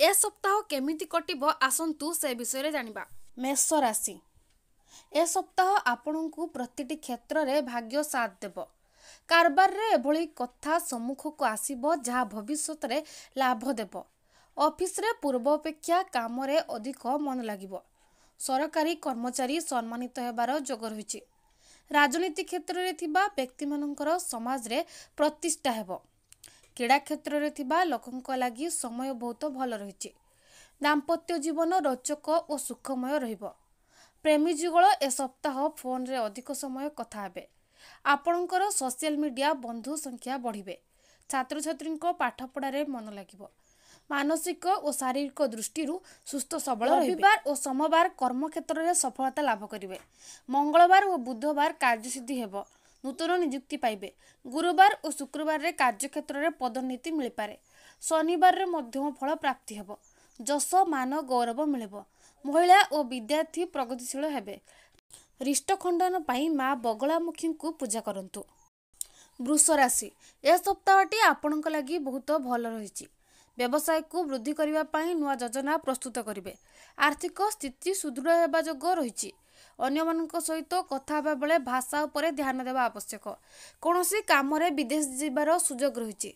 ଏ ସପ୍ତାହ କେମିତି କଟିବ ଆସନ୍ତୁ ସେ ବିଷୟରେ ଜାଣିବା ମେଷ ରାଶି ଏ ସପ୍ତାହ ଆପଣଙ୍କୁ ପ୍ରତିଟି କ୍ଷେତ୍ରରେ ଭାଗ୍ୟ ସାଥ ଦେବ କାରବାରରେ ଏଭଳି କଥା ସମ୍ମୁଖକୁ ଆସିବ ଯାହା ଭବିଷ୍ୟତରେ ଲାଭ ଦେବ ଅଫିସରେ ପୂର୍ବ ଅପେକ୍ଷା କାମରେ ଅଧିକ ମନ ଲାଗିବ ସରକାରୀ କର୍ମଚାରୀ ସମ୍ମାନିତ ହେବାର ଯୋଗ ରହିଛି ରାଜନୀତି କ୍ଷେତ୍ରରେ ଥିବା ବ୍ୟକ୍ତିମାନଙ୍କର ସମାଜରେ ପ୍ରତିଷ୍ଠା ହେବ କ୍ରୀଡ଼ା କ୍ଷେତ୍ରରେ ଥିବା ଲୋକଙ୍କ ଲାଗି ସମୟ ବହୁତ ଭଲ ରହିଛି ଦାମ୍ପତ୍ୟ ଜୀବନ ରୋଚକ ଓ ସୁଖମୟ ରହିବ ପ୍ରେମୀ ଯୁଗଳ ଏ ସପ୍ତାହ ଫୋନ୍ରେ ଅଧିକ ସମୟ କଥା ହେବେ ଆପଣଙ୍କର ସୋସିଆଲ୍ ମିଡ଼ିଆ ବନ୍ଧୁ ସଂଖ୍ୟା ବଢ଼ିବେ ଛାତ୍ରଛାତ୍ରୀଙ୍କ ପାଠପଢ଼ାରେ ମନ ଲାଗିବ ମାନସିକ ଓ ଶାରୀରିକ ଦୃଷ୍ଟିରୁ ସୁସ୍ଥ ସବଳ ରବିବାର ଓ ସୋମବାର କର୍ମକ୍ଷେତ୍ରରେ ସଫଳତା ଲାଭ କରିବେ ମଙ୍ଗଳବାର ଓ ବୁଧବାର କାର୍ଯ୍ୟସିଦ୍ଧି ହେବ ନୂତନ ନିଯୁକ୍ତି ପାଇବେ ଗୁରୁବାର ଓ ଶୁକ୍ରବାରରେ କାର୍ଯ୍ୟକ୍ଷେତ୍ରରେ ପଦୋନ୍ନତି ମିଳିପାରେ ଶନିବାରରେ ମଧ୍ୟମ ଫଳ ପ୍ରାପ୍ତି ହେବ ଯଶ ମାନ ଗୌରବ ମିଳିବ ମହିଳା ଓ ବିଦ୍ୟାର୍ଥୀ ପ୍ରଗତିଶୀଳ ହେବେ ରିଷ୍ଟଖଣ୍ଡନ ପାଇଁ ମା ବଗଳାମୁଖୀଙ୍କୁ ପୂଜା କରନ୍ତୁ ବୃଷ ରାଶି ଏ ସପ୍ତାହଟି ଆପଣଙ୍କ ଲାଗି ବହୁତ ଭଲ ରହିଛି ବ୍ୟବସାୟକୁ ବୃଦ୍ଧି କରିବା ପାଇଁ ନୂଆ ଯୋଜନା ପ୍ରସ୍ତୁତ କରିବେ ଆର୍ଥିକ ସ୍ଥିତି ସୁଦୃଢ଼ ହେବା ଯୋଗ ରହିଛି ଅନ୍ୟମାନଙ୍କ ସହିତ କଥା ହେବା ବେଳେ ଭାଷା ଉପରେ ଧ୍ୟାନ ଦେବା ଆବଶ୍ୟକ କୌଣସି କାମରେ ବିଦେଶ ଯିବାର ସୁଯୋଗ ରହିଛି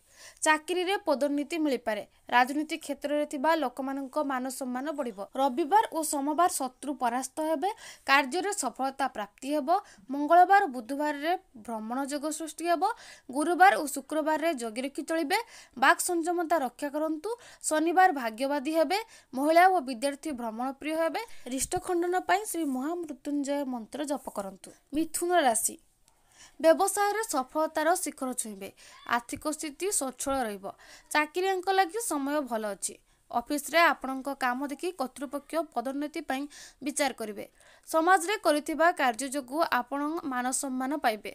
ଚାକିରିରେ ପଦୋନ୍ନତି ମିଳିପାରେ ରାଜନୀତି କ୍ଷେତ୍ରରେ ଥିବା ଲୋକମାନଙ୍କ ମାନସମ୍ମାନ ବଢ଼ିବ ରବିବାର ଓ ସୋମବାର ଶତ୍ରୁ ପରାସ୍ତ ହେବେ କାର୍ଯ୍ୟରେ ସଫଳତା ପ୍ରାପ୍ତି ହେବ ମଙ୍ଗଳବାର ଓ ବୁଧବାରରେ ଭ୍ରମଣ ଯୋଗ ସୃଷ୍ଟି ହେବ ଗୁରୁବାର ଓ ଶୁକ୍ରବାରରେ ଜଗି ରଖି ଚଳିବେ ବାକ୍ ସଂଯମତା ରକ୍ଷା କରନ୍ତୁ ଶନିବାର ଭାଗ୍ୟବାଦୀ ହେବେ ମହିଳା ଓ ବିଦ୍ୟାର୍ଥୀ ଭ୍ରମଣ ପ୍ରିୟ ହେବେ ରିଷ୍ଟ ଖଣ୍ଡନ ପାଇଁ ଶ୍ରୀ ମହାମୃତ୍ୟୁଞ୍ଜୟ ମନ୍ତ୍ର ଜପ କରନ୍ତୁ ମିଥୁନ ରାଶି ବ୍ୟବସାୟରେ ସଫଳତାର ଶିଖର ଛୁଇଁବେ ଆର୍ଥିକ ସ୍ଥିତି ସ୍ୱଚ୍ଛଳ ରହିବ ଚାକିରିଆଙ୍କ ଲାଗି ସମୟ ଭଲ ଅଛି ଅଫିସରେ ଆପଣଙ୍କ କାମ ଦେଖି କର୍ତ୍ତୃପକ୍ଷ ପଦୋନ୍ନତି ପାଇଁ ବିଚାର କରିବେ ସମାଜରେ କରିଥିବା କାର୍ଯ୍ୟ ଯୋଗୁଁ ଆପଣ ମାନସମ୍ମାନ ପାଇବେ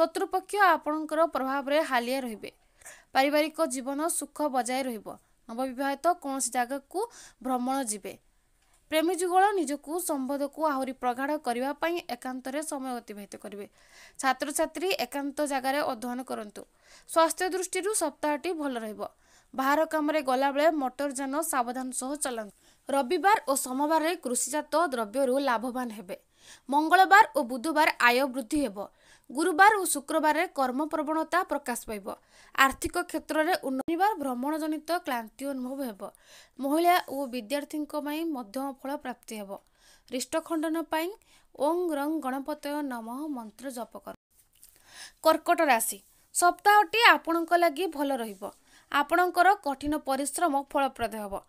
ଶତ୍ରୁପକ୍ଷ ଆପଣଙ୍କର ପ୍ରଭାବରେ ହାଲିଆ ରହିବେ ପାରିବାରିକ ଜୀବନ ସୁଖ ବଜାୟ ରହିବ ନବବିବାହିତ କୌଣସି ଜାଗାକୁ ଭ୍ରମଣ ଯିବେ ପ୍ରେମୀ ଯୁଗଳ ନିଜକୁ ସମ୍ବନ୍ଧକୁ ଆହୁରି ପ୍ରଗାଢ଼ କରିବା ପାଇଁ ଏକାନ୍ତରେ ସମୟ ଅତିବାହିତ କରିବେ ଛାତ୍ରଛାତ୍ରୀ ଏକାନ୍ତ ଜାଗାରେ ଅଧ୍ୟୟନ କରନ୍ତୁ ସ୍ୱାସ୍ଥ୍ୟ ଦୃଷ୍ଟିରୁ ସପ୍ତାହଟି ଭଲ ରହିବ ବାହାର କାମରେ ଗଲାବେଳେ ମଟର ଯାନ ସାବଧାନ ସହ ଚଲାନ୍ତୁ ରବିବାର ଓ ସୋମବାରରେ କୃଷିଜାତ ଦ୍ରବ୍ୟରୁ ଲାଭବାନ ହେବେ ମଙ୍ଗଳବାର ଓ ବୁଧବାର ଆୟ ବୃଦ୍ଧି ହେବ ଗୁରୁବାର ଓ ଶୁକ୍ରବାରରେ କର୍ମପ୍ରବଣତା ପ୍ରକାଶ ପାଇବ ଆର୍ଥିକ କ୍ଷେତ୍ରରେ ଉନ୍ନତିବାର ଜନିତ କ୍ଲାନ୍ତି ଅନୁଭବ ହେବ ମହିଳା ଓ ବିଦ୍ୟାର୍ଥୀଙ୍କ ପାଇଁ ମଧ୍ୟମ ଫଳ ପ୍ରାପ୍ତି ହେବ ଖଣ୍ଡନ ପାଇଁ ଓଂ ରଂ ଗଣପତ ନମ ମନ୍ତ୍ର ଜପ କର କର୍କଟ ରାଶି ସପ୍ତାହଟି ଆପଣଙ୍କ ଲାଗି ଭଲ ରହିବ ଆପଣଙ୍କର କଠିନ ପରିଶ୍ରମ ଫଳପ୍ରଦ ହେବ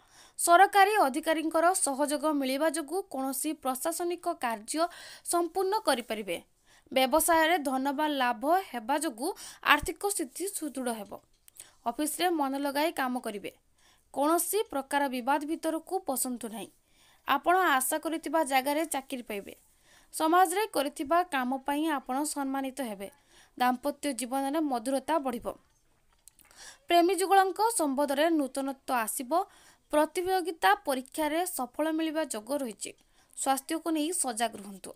ସରକାରୀ ଅଧିକାରୀଙ୍କର ସହଯୋଗ ମିଳିବା ଯୋଗୁଁ କୌଣସି ପ୍ରଶାସନିକ କାର୍ଯ୍ୟ ସମ୍ପୂର୍ଣ୍ଣ କରିପାରିବେ ବ୍ୟବସାୟରେ ଧନ ବା ଲାଭ ହେବା ଯୋଗୁଁ ଆର୍ଥିକ ସ୍ଥିତି ସୁଦୃଢ଼ ହେବ ଅଫିସରେ ମନ ଲଗାଇ କାମ କରିବେ କୌଣସି ପ୍ରକାର ବିବାଦ ଭିତରକୁ ପଶନ୍ତୁ ନାହିଁ ଆପଣ ଆଶା କରିଥିବା ଜାଗାରେ ଚାକିରି ପାଇବେ ସମାଜରେ କରିଥିବା କାମ ପାଇଁ ଆପଣ ସମ୍ମାନିତ ହେବେ ଦାମ୍ପତ୍ୟ ଜୀବନରେ ମଧୁରତା ବଢ଼ିବ ପ୍ରେମୀ ଯୁଗଳଙ୍କ ସମ୍ବନ୍ଧରେ ନୂତନତ୍ୱ ଆସିବ ପ୍ରତିଯୋଗିତା ପରୀକ୍ଷାରେ ସଫଳ ମିଳିବା ଯୋଗ ରହିଛି ସ୍ୱାସ୍ଥ୍ୟକୁ ନେଇ ସଜାଗ ରୁହନ୍ତୁ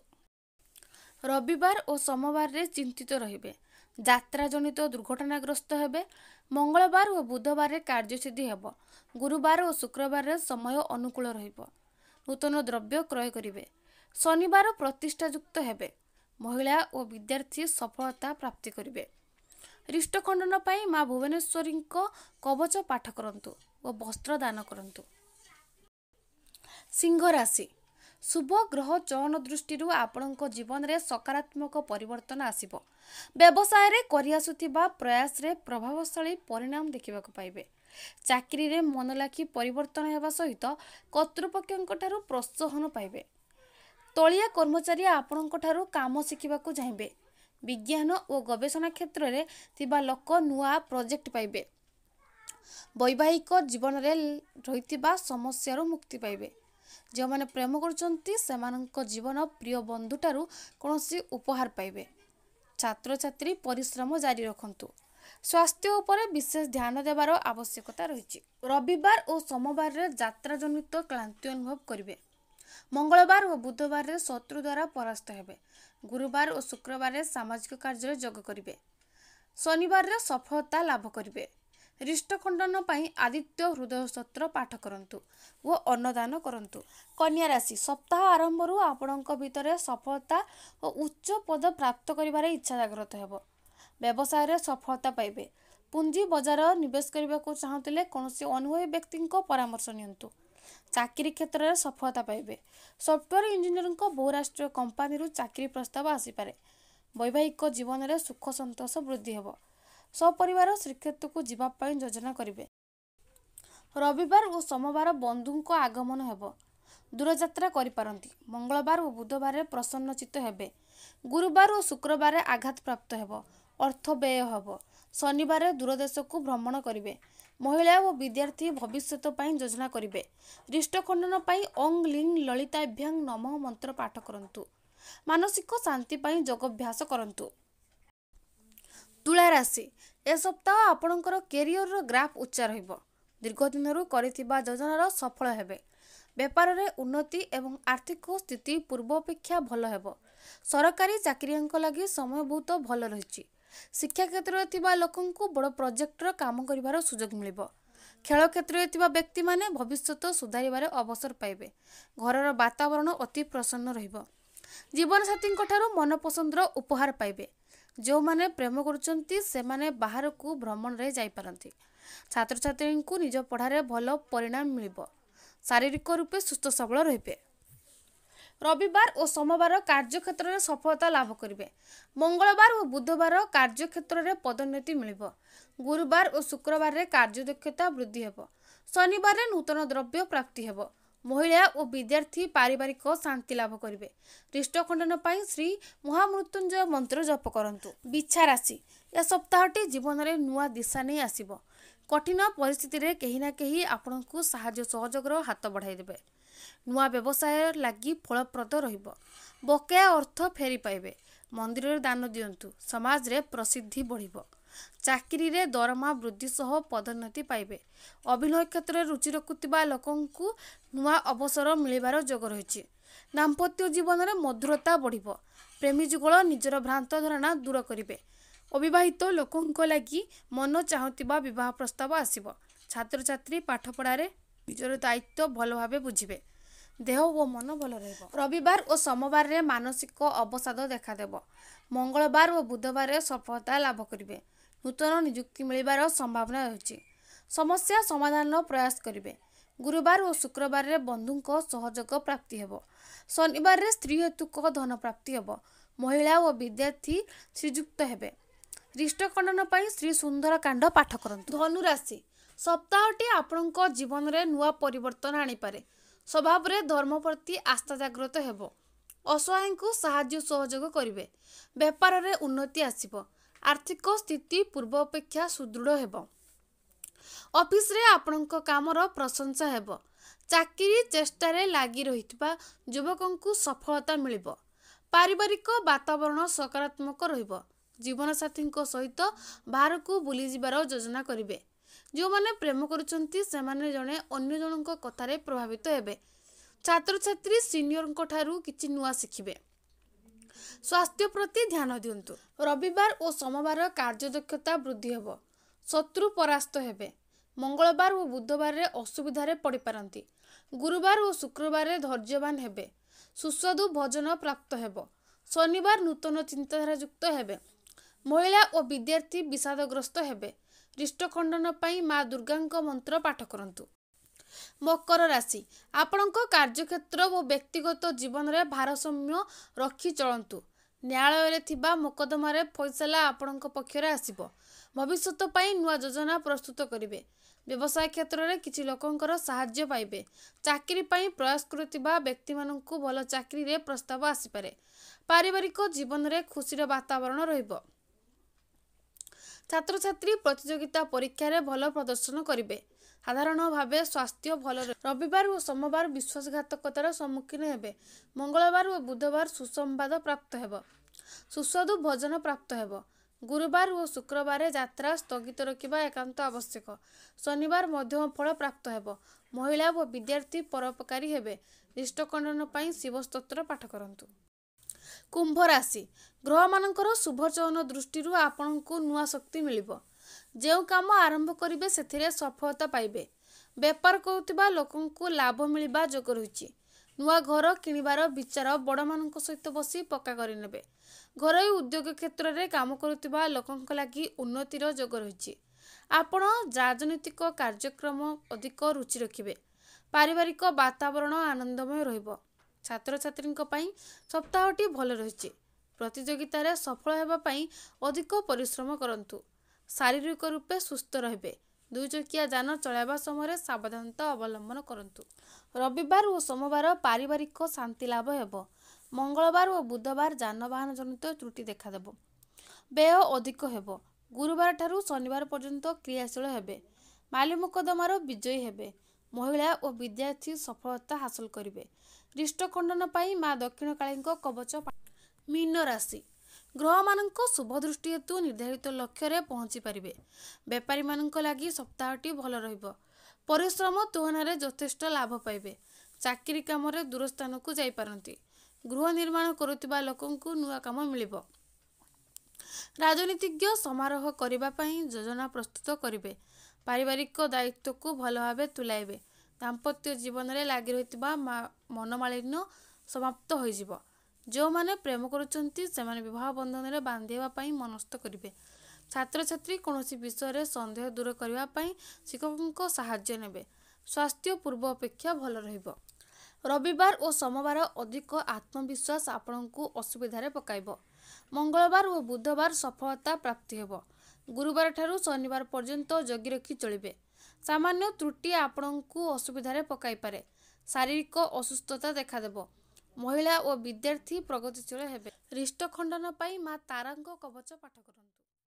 ରବିବାର ଓ ସୋମବାରରେ ଚିନ୍ତିତ ରହିବେ ଯାତ୍ରା ଜନିତ ଦୁର୍ଘଟଣାଗ୍ରସ୍ତ ହେବେ ମଙ୍ଗଳବାର ଓ ବୁଧବାରରେ କାର୍ଯ୍ୟସିଦ୍ଧି ହେବ ଗୁରୁବାର ଓ ଶୁକ୍ରବାରରେ ସମୟ ଅନୁକୂଳ ରହିବ ନୂତନ ଦ୍ରବ୍ୟ କ୍ରୟ କରିବେ ଶନିବାର ପ୍ରତିଷ୍ଠାଯୁକ୍ତ ହେବେ ମହିଳା ଓ ବିଦ୍ୟାର୍ଥୀ ସଫଳତା ପ୍ରାପ୍ତି କରିବେ ହିଷ୍ଟଖଣ୍ଡନ ପାଇଁ ମା ଭୁବନେଶ୍ୱରୀଙ୍କ କବଚ ପାଠ କରନ୍ତୁ ଓ ବସ୍ତ୍ର ଦାନ କରନ୍ତୁ ସିଂହରାଶି ଶୁଭ ଗ୍ରହ ଚୟନ ଦୃଷ୍ଟିରୁ ଆପଣଙ୍କ ଜୀବନରେ ସକାରାତ୍ମକ ପରିବର୍ତ୍ତନ ଆସିବ ବ୍ୟବସାୟରେ କରିଆସୁଥିବା ପ୍ରୟାସରେ ପ୍ରଭାବଶାଳୀ ପରିଣାମ ଦେଖିବାକୁ ପାଇବେ ଚାକିରିରେ ମନଲାଖି ପରିବର୍ତ୍ତନ ହେବା ସହିତ କର୍ତ୍ତୃପକ୍ଷଙ୍କଠାରୁ ପ୍ରୋତ୍ସାହନ ପାଇବେ ତଳିଆ କର୍ମଚାରୀ ଆପଣଙ୍କଠାରୁ କାମ ଶିଖିବାକୁ ଚାହିଁବେ ବିଜ୍ଞାନ ଓ ଗବେଷଣା କ୍ଷେତ୍ରରେ ଥିବା ଲୋକ ନୂଆ ପ୍ରୋଜେକ୍ଟ ପାଇବେ ବୈବାହିକ ଜୀବନରେ ରହିଥିବା ସମସ୍ୟାରୁ ମୁକ୍ତି ପାଇବେ ଯେଉଁମାନେ ପ୍ରେମ କରୁଛନ୍ତି ସେମାନଙ୍କ ଜୀବନ ପ୍ରିୟ ବନ୍ଧୁଠାରୁ କୌଣସି ଉପହାର ପାଇବେ ଛାତ୍ରଛାତ୍ରୀ ପରିଶ୍ରମ ଜାରି ରଖନ୍ତୁ ସ୍ୱାସ୍ଥ୍ୟ ଉପରେ ବିଶେଷ ଧ୍ୟାନ ଦେବାର ଆବଶ୍ୟକତା ରହିଛି ରବିବାର ଓ ସୋମବାରରେ ଯାତ୍ରା ଜନିତ କ୍ଳାନ୍ତି ଅନୁଭବ କରିବେ ମଙ୍ଗଳବାର ଓ ବୁଧବାରରେ ଶତ୍ରୁ ଦ୍ୱାରା ପରାସ୍ତ ହେବେ ଗୁରୁବାର ଓ ଶୁକ୍ରବାରରେ ସାମାଜିକ କାର୍ଯ୍ୟରେ ଯୋଗ କରିବେ ଶନିବାରରେ ସଫଳତା ଲାଭ କରିବେ ରିଷ୍ଟଖଣ୍ଡନ ପାଇଁ ଆଦିତ୍ୟ ହୃଦୟ ସ୍ତ୍ର ପାଠ କରନ୍ତୁ ଓ ଅନ୍ନଦାନ କରନ୍ତୁ କନ୍ୟା ରାଶି ସପ୍ତାହ ଆରମ୍ଭରୁ ଆପଣଙ୍କ ଭିତରେ ସଫଳତା ଓ ଉଚ୍ଚ ପଦ ପ୍ରାପ୍ତ କରିବାରେ ଇଚ୍ଛା ଜାଗ୍ରତ ହେବ ବ୍ୟବସାୟରେ ସଫଳତା ପାଇବେ ପୁଞ୍ଜି ବଜାର ନିବେଶ କରିବାକୁ ଚାହୁଁଥିଲେ କୌଣସି ଅନୁଭବୀ ବ୍ୟକ୍ତିଙ୍କ ପରାମର୍ଶ ନିଅନ୍ତୁ ଚାକିରି କ୍ଷେତ୍ରରେ ସଫଳତା ପାଇବେ ସଫ୍ଟୱେୟାର ଇଞ୍ଜିନିୟରଙ୍କ ବହୁରାଷ୍ଟ୍ରୀୟ କମ୍ପାନୀରୁ ଚାକିରି ପ୍ରସ୍ତାବ ଆସିପାରେ ବୈବାହିକ ଜୀବନରେ ସୁଖ ସନ୍ତୋଷ ବୃଦ୍ଧି ହେବ ସପରିବାର ଶ୍ରୀକ୍ଷେତ୍ରକୁ ଯିବା ପାଇଁ ଯୋଜନା କରିବେ ରବିବାର ଓ ସୋମବାର ବନ୍ଧୁଙ୍କ ଆଗମନ ହେବ ଦୂରଯାତ୍ରା କରିପାରନ୍ତି ମଙ୍ଗଳବାର ଓ ବୁଧବାରରେ ପ୍ରସନ୍ନଚିତ ହେବେ ଗୁରୁବାର ଓ ଶୁକ୍ରବାରରେ ପ୍ରାପ୍ତ ହେବ ଅର୍ଥ ବ୍ୟୟ ହେବ ଶନିବାରରେ ଦୂରଦେଶକୁ ଭ୍ରମଣ କରିବେ ମହିଳା ଓ ବିଦ୍ୟାର୍ଥୀ ଭବିଷ୍ୟତ ପାଇଁ ଯୋଜନା କରିବେ ଖଣ୍ଡନ ପାଇଁ ଅଙ୍ଗ ଲିଂ ଲଳିତାଭ୍ୟାଙ୍ଗ ନମଃ ମନ୍ତ୍ର ପାଠ କରନ୍ତୁ ମାନସିକ ଶାନ୍ତି ପାଇଁ ଯୋଗାଭ୍ୟାସ କରନ୍ତୁ ତୁଳାରାଶି ଏ ସପ୍ତାହ ଆପଣଙ୍କର କ୍ୟାରିୟରର ଗ୍ରାଫ ଉଚ୍ଚା ରହିବ ଦୀର୍ଘ ଦିନରୁ କରିଥିବା ଯୋଜନାର ସଫଳ ହେବେ ବେପାରରେ ଉନ୍ନତି ଏବଂ ଆର୍ଥିକ ସ୍ଥିତି ପୂର୍ବ ଅପେକ୍ଷା ଭଲ ହେବ ସରକାରୀ ଚାକିରିଆଙ୍କ ଲାଗି ସମୟ ବହୁତ ଭଲ ରହିଛି ଶିକ୍ଷା କ୍ଷେତ୍ରରେ ଥିବା ଲୋକଙ୍କୁ ବଡ଼ ପ୍ରୋଜେକ୍ଟର କାମ କରିବାର ସୁଯୋଗ ମିଳିବ ଖେଳ କ୍ଷେତ୍ରରେ ଥିବା ବ୍ୟକ୍ତିମାନେ ଭବିଷ୍ୟତ ସୁଧାରିବାରେ ଅବସର ପାଇବେ ଘରର ବାତାବରଣ ଅତି ପ୍ରସନ୍ନ ରହିବ ଜୀବନସାଥୀଙ୍କ ଠାରୁ ମନପସନ୍ଦର ଉପହାର ପାଇବେ ଯେଉଁମାନେ ପ୍ରେମ କରୁଛନ୍ତି ସେମାନେ ବାହାରକୁ ଭ୍ରମଣରେ ଯାଇପାରନ୍ତି ଛାତ୍ରଛାତ୍ରୀଙ୍କୁ ନିଜ ପଢ଼ାରେ ଭଲ ପରିଣାମ ମିଳିବ ଶାରୀରିକ ରୂପେ ସୁସ୍ଥ ସବଳ ରହିବେ ରବିବାର ଓ ସୋମବାର କାର୍ଯ୍ୟକ୍ଷେତ୍ରରେ ସଫଳତା ଲାଭ କରିବେ ମଙ୍ଗଳବାର ଓ ବୁଧବାର କାର୍ଯ୍ୟକ୍ଷେତ୍ରରେ ପଦୋନ୍ନତି ମିଳିବ ଗୁରୁବାର ଓ ଶୁକ୍ରବାରରେ କାର୍ଯ୍ୟଦକ୍ଷତା ବୃଦ୍ଧି ହେବ ଶନିବାରରେ ନୂତନ ଦ୍ରବ୍ୟ ପ୍ରାପ୍ତି ହେବ ମହିଳା ଓ ବିଦ୍ୟାର୍ଥୀ ପାରିବାରିକ ଶାନ୍ତି ଲାଭ କରିବେ ହୃଷ୍ଟଖଣ୍ଡନ ପାଇଁ ଶ୍ରୀ ମହାମୃତ୍ୟୁଞ୍ଜୟ ମନ୍ତ୍ର ଜପ କରନ୍ତୁ ବିଛା ରାଶି ଏ ସପ୍ତାହଟି ଜୀବନରେ ନୂଆ ଦିଶା ନେଇ ଆସିବ କଠିନ ପରିସ୍ଥିତିରେ କେହି ନା କେହି ଆପଣଙ୍କୁ ସାହାଯ୍ୟ ସହଯୋଗର ହାତ ବଢ଼ାଇ ଦେବେ ନୂଆ ବ୍ୟବସାୟ ଲାଗି ଫଳପ୍ରଦ ରହିବ ବକେୟା ଅର୍ଥ ଫେରି ପାଇବେ ମନ୍ଦିରରେ ଦାନ ଦିଅନ୍ତୁ ସମାଜରେ ପ୍ରସିଦ୍ଧି ବଢ଼ିବ ଚାକିରିରେ ଦରମା ବୃଦ୍ଧି ସହ ପଦୋନ୍ନତି ପାଇବେ ଅଭିନୟ କ୍ଷେତ୍ରରେ ରୁଚି ରଖୁଥିବା ଲୋକଙ୍କୁ ନୂଆ ଅବସର ମିଳିବାର ଯୋଗ ରହିଛି ଦାମ୍ପତ୍ୟ ଜୀବନରେ ମଧୁରତା ବଢ଼ିବ ପ୍ରେମୀ ଯୁଗଳ ନିଜର ଭ୍ରାନ୍ତ ଧାରଣା ଦୂର କରିବେ ଅବିବାହିତ ଲୋକଙ୍କ ଲାଗି ମନ ଚାହୁଁଥିବା ବିବାହ ପ୍ରସ୍ତାବ ଆସିବ ଛାତ୍ରଛାତ୍ରୀ ପାଠପଢ଼ାରେ ନିଜର ଦାୟିତ୍ୱ ଭଲ ଭାବେ ବୁଝିବେ ଦେହ ଓ ମନ ଭଲ ରହିବ ରବିବାର ଓ ସୋମବାରରେ ମାନସିକ ଅବସାଦ ଦେଖାଦେବ ମଙ୍ଗଳବାର ଓ ବୁଧବାରରେ ସଫଳତା ଲାଭ କରିବେ ନୂତନ ନିଯୁକ୍ତି ମିଳିବାର ସମ୍ଭାବନା ରହିଛି ସମସ୍ୟା ସମାଧାନର ପ୍ରୟାସ କରିବେ ଗୁରୁବାର ଓ ଶୁକ୍ରବାରରେ ବନ୍ଧୁଙ୍କ ସହଯୋଗ ପ୍ରାପ୍ତି ହେବ ଶନିବାରରେ ସ୍ତ୍ରୀ ହେତୁକ ଧନ ପ୍ରାପ୍ତି ହେବ ମହିଳା ଓ ବିଦ୍ୟାର୍ଥୀ ଶ୍ରୀଯୁକ୍ତ ହେବେ ହିଷ୍ଟଖଣ୍ଡନ ପାଇଁ ଶ୍ରୀ ସୁନ୍ଦର କାଣ୍ଡ ପାଠ କରନ୍ତୁ ଧନୁରାଶି ସପ୍ତାହଟି ଆପଣଙ୍କ ଜୀବନରେ ନୂଆ ପରିବର୍ତ୍ତନ ଆଣିପାରେ ସ୍ୱଭାବରେ ଧର୍ମ ପ୍ରତି ଆସ୍ଥା ଜାଗ୍ରତ ହେବ ଅସହାୟଙ୍କୁ ସାହାଯ୍ୟ ସହଯୋଗ କରିବେ ବେପାରରେ ଉନ୍ନତି ଆସିବ ଆର୍ଥିକ ସ୍ଥିତି ପୂର୍ବ ଅପେକ୍ଷା ସୁଦୃଢ଼ ହେବ ଅଫିସରେ ଆପଣଙ୍କ କାମର ପ୍ରଶଂସା ହେବ ଚାକିରି ଚେଷ୍ଟାରେ ଲାଗି ରହିଥିବା ଯୁବକଙ୍କୁ ସଫଳତା ମିଳିବ ପାରିବାରିକ ବାତାବରଣ ସକାରାତ୍ମକ ରହିବ ଜୀବନସାଥୀଙ୍କ ସହିତ ବାହାରକୁ ବୁଲିଯିବାର ଯୋଜନା କରିବେ ଯେଉଁମାନେ ପ୍ରେମ କରୁଛନ୍ତି ସେମାନେ ଜଣେ ଅନ୍ୟ ଜଣଙ୍କ କଥାରେ ପ୍ରଭାବିତ ହେବେ ଛାତ୍ରଛାତ୍ରୀ ସିନିୟରଙ୍କ ଠାରୁ କିଛି ନୂଆ ଶିଖିବେ ସ୍ୱାସ୍ଥ୍ୟ ପ୍ରତି ଧ୍ୟାନ ଦିଅନ୍ତୁ ରବିବାର ଓ ସୋମବାର କାର୍ଯ୍ୟଦକ୍ଷତା ବୃଦ୍ଧି ହେବ ଶତ୍ରୁ ପରାସ୍ତ ହେବେ ମଙ୍ଗଳବାର ଓ ବୁଧବାରରେ ଅସୁବିଧାରେ ପଡ଼ିପାରନ୍ତି ଗୁରୁବାର ଓ ଶୁକ୍ରବାରରେ ଧୈର୍ଯ୍ୟବାନ ହେବେ ସୁସ୍ୱାଦୁ ଭୋଜନ ପ୍ରାପ୍ତ ହେବ ଶନିବାର ନୂତନ ଚିନ୍ତାଧାରାଯୁକ୍ତ ହେବେ ମହିଳା ଓ ବିଦ୍ୟାର୍ଥୀ ବିଷାଦଗ୍ରସ୍ତ ହେବେ ହିଷ୍ଟଖଣ୍ଡନ ପାଇଁ ମା ଦୁର୍ଗାଙ୍କ ମନ୍ତ୍ର ପାଠ କରନ୍ତୁ ମକର ରାଶି ଆପଣଙ୍କ କାର୍ଯ୍ୟକ୍ଷେତ୍ର ଓ ବ୍ୟକ୍ତିଗତ ଜୀବନରେ ଭାରସାମ୍ୟ ରଖି ଚଳନ୍ତୁ ନ୍ୟାୟାଳୟରେ ଥିବା ମୋକଦ୍ଦମାରେ ଫଇସଲା ଆପଣଙ୍କ ପକ୍ଷରେ ଆସିବ ଭବିଷ୍ୟତ ପାଇଁ ନୂଆ ଯୋଜନା ପ୍ରସ୍ତୁତ କରିବେ ବ୍ୟବସାୟ କ୍ଷେତ୍ରରେ କିଛି ଲୋକଙ୍କର ସାହାଯ୍ୟ ପାଇବେ ଚାକିରି ପାଇଁ ପ୍ରୟାସ କରୁଥିବା ବ୍ୟକ୍ତିମାନଙ୍କୁ ଭଲ ଚାକିରିରେ ପ୍ରସ୍ତାବ ଆସିପାରେ ପାରିବାରିକ ଜୀବନରେ ଖୁସିର ବାତାବରଣ ରହିବ ଛାତ୍ରଛାତ୍ରୀ ପ୍ରତିଯୋଗିତା ପରୀକ୍ଷାରେ ଭଲ ପ୍ରଦର୍ଶନ କରିବେ ସାଧାରଣ ଭାବେ ସ୍ୱାସ୍ଥ୍ୟ ଭଲ ରବିବାର ଓ ସୋମବାର ବିଶ୍ୱାସଘାତକତାର ସମ୍ମୁଖୀନ ହେବେ ମଙ୍ଗଳବାର ଓ ବୁଧବାର ସୁସମ୍ବାଦ ପ୍ରାପ୍ତ ହେବ ସୁସ୍ୱାଦୁ ଭୋଜନ ପ୍ରାପ୍ତ ହେବ ଗୁରୁବାର ଓ ଶୁକ୍ରବାରରେ ଯାତ୍ରା ସ୍ଥଗିତ ରଖିବା ଏକାନ୍ତ ଆବଶ୍ୟକ ଶନିବାର ମଧ୍ୟମ ଫଳ ପ୍ରାପ୍ତ ହେବ ମହିଳା ଓ ବିଦ୍ୟାର୍ଥୀ ପରୋପକାରୀ ହେବେ ଦିଷ୍ଟଖଣ୍ଡନ ପାଇଁ ଶିବସ୍ତୋତ୍ର ପାଠ କରନ୍ତୁ କୁମ୍ଭ ରାଶି ଗ୍ରହମାନଙ୍କର ଶୁଭଚୟନ ଦୃଷ୍ଟିରୁ ଆପଣଙ୍କୁ ନୂଆ ଶକ୍ତି ମିଳିବ ଯେଉଁ କାମ ଆରମ୍ଭ କରିବେ ସେଥିରେ ସଫଳତା ପାଇବେ ବେପାର କରୁଥିବା ଲୋକଙ୍କୁ ଲାଭ ମିଳିବା ଯୋଗ ରହିଛି ନୂଆ ଘର କିଣିବାର ବିଚାର ବଡ଼ମାନଙ୍କ ସହିତ ବସି ପକ୍କା କରିନେବେ ଘରୋଇ ଉଦ୍ୟୋଗ କ୍ଷେତ୍ରରେ କାମ କରୁଥିବା ଲୋକଙ୍କ ଲାଗି ଉନ୍ନତିର ଯୋଗ ରହିଛି ଆପଣ ରାଜନୈତିକ କାର୍ଯ୍ୟକ୍ରମ ଅଧିକ ରୁଚି ରଖିବେ ପାରିବାରିକ ବାତାବରଣ ଆନନ୍ଦମୟ ରହିବ ଛାତ୍ରଛାତ୍ରୀଙ୍କ ପାଇଁ ସପ୍ତାହଟି ଭଲ ରହିଛି ପ୍ରତିଯୋଗିତାରେ ସଫଳ ହେବା ପାଇଁ ଅଧିକ ପରିଶ୍ରମ କରନ୍ତୁ ଶାରୀରିକ ରୂପେ ସୁସ୍ଥ ରହିବେ ଦୁଇଚକିଆ ଯାନ ଚଳାଇବା ସମୟରେ ସାବଧାନତା ଅବଲମ୍ବନ କରନ୍ତୁ ରବିବାର ଓ ସୋମବାର ପାରିବାରିକ ଶାନ୍ତି ଲାଭ ହେବ ମଙ୍ଗଳବାର ଓ ବୁଧବାର ଯାନବାହନ ଜନିତ ତ୍ରୁଟି ଦେଖାଦେବ ବ୍ୟୟ ଅଧିକ ହେବ ଗୁରୁବାର ଠାରୁ ଶନିବାର ପର୍ଯ୍ୟନ୍ତ କ୍ରିୟାଶୀଳ ହେବେ ମାଲିମକଦମାର ବିଜୟୀ ହେବେ ମହିଳା ଓ ବିଦ୍ୟାର୍ଥୀ ସଫଳତା ହାସଲ କରିବେ ଖଣ୍ଡନ ପାଇଁ ମା ଦକ୍ଷିଣକାଳୀଙ୍କ କବଚ ମୀନ ରାଶି ଗ୍ରହମାନଙ୍କ ଶୁଭ ଦୃଷ୍ଟି ହେତୁ ନିର୍ଦ୍ଧାରିତ ଲକ୍ଷ୍ୟରେ ପହଞ୍ଚି ପାରିବେ ବେପାରୀମାନଙ୍କ ଲାଗି ସପ୍ତାହଟି ଭଲ ରହିବ ପରିଶ୍ରମ ତୁଳନାରେ ଯଥେଷ୍ଟ ଲାଭ ପାଇବେ ଚାକିରି କାମରେ ଦୂର ସ୍ଥାନକୁ ଯାଇପାରନ୍ତି ଗୃହ ନିର୍ମାଣ କରୁଥିବା ଲୋକଙ୍କୁ ନୂଆ କାମ ମିଳିବ ରାଜନୀତିଜ୍ଞ ସମାରୋହ କରିବା ପାଇଁ ଯୋଜନା ପ୍ରସ୍ତୁତ କରିବେ ପାରିବାରିକ ଦାୟିତ୍ୱକୁ ଭଲ ଭାବେ ତୁଲାଇବେ ଦାମ୍ପତ୍ୟ ଜୀବନରେ ଲାଗି ରହିଥିବା ମନମାଳିନ୍ୟ ସମାପ୍ତ ହୋଇଯିବ ଯେଉଁମାନେ ପ୍ରେମ କରୁଛନ୍ତି ସେମାନେ ବିବାହ ବନ୍ଧନରେ ବାନ୍ଧିବା ପାଇଁ ମନସ୍ଥ କରିବେ ଛାତ୍ରଛାତ୍ରୀ କୌଣସି ବିଷୟରେ ସନ୍ଦେହ ଦୂର କରିବା ପାଇଁ ଶିକ୍ଷକଙ୍କ ସାହାଯ୍ୟ ନେବେ ସ୍ୱାସ୍ଥ୍ୟ ପୂର୍ବ ଅପେକ୍ଷା ଭଲ ରହିବ ରବିବାର ଓ ସୋମବାର ଅଧିକ ଆତ୍ମବିଶ୍ୱାସ ଆପଣଙ୍କୁ ଅସୁବିଧାରେ ପକାଇବ ମଙ୍ଗଳବାର ଓ ବୁଧବାର ସଫଳତା ପ୍ରାପ୍ତି ହେବ ଗୁରୁବାର ଠାରୁ ଶନିବାର ପର୍ଯ୍ୟନ୍ତ ଜଗି ରଖି ଚଳିବେ ସାମାନ୍ୟ ତ୍ରୁଟି ଆପଣଙ୍କୁ ଅସୁବିଧାରେ ପକାଇପାରେ ଶାରୀରିକ ଅସୁସ୍ଥତା ଦେଖାଦେବ ମହିଳା ଓ ବିଦ୍ୟାର୍ଥୀ ପ୍ରଗତିଶୀଳ ହେବେ ରିଷ୍ଟ ଖଣ୍ଡନ ପାଇଁ ମା ତାରାଙ୍କ କବଚ ପାଠ କରନ୍ତୁ